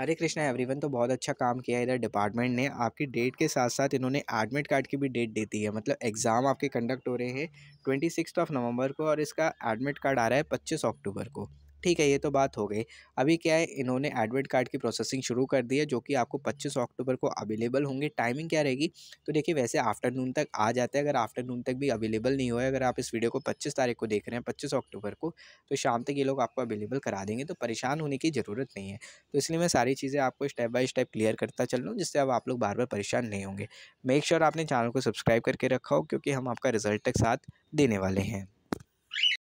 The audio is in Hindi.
हरे कृष्णा एवरीवन तो बहुत अच्छा काम किया इधर डिपार्टमेंट ने आपकी डेट के साथ साथ इन्होंने एडमिट कार्ड की भी डेट देती है मतलब एग्ज़ाम आपके कंडक्ट हो रहे हैं ट्वेंटी सिक्स ऑफ नवंबर को और इसका एडमिट कार्ड आ रहा है पच्चीस अक्टूबर को ठीक है ये तो बात हो गई अभी क्या है इन्होंने एडमिट कार्ड की प्रोसेसिंग शुरू कर दी है जो कि आपको 25 अक्टूबर को अवेलेबल होंगे टाइमिंग क्या रहेगी तो देखिए वैसे आफ्टरनून तक आ जाते हैं अगर आफ्टरनून तक भी अवेलेबल नहीं हुआ है अगर आप इस वीडियो को पच्चीस तारीख को देख रहे हैं पच्चीस अक्टूबर को तो शाम तक ये लोग आपको अवेलेबल करा देंगे तो परेशान होने की ज़रूरत नहीं है तो इसलिए मैं सारी चीज़ें आपको स्टेप बाई स्टेप क्लियर करता चल रहा हूँ जिससे अब आप लोग बार बार परेशान नहीं होंगे मेक श्योर आपने चैनल को सब्सक्राइब करके रखा हो क्योंकि हम आपका रिजल्ट तक साथ देने वाले हैं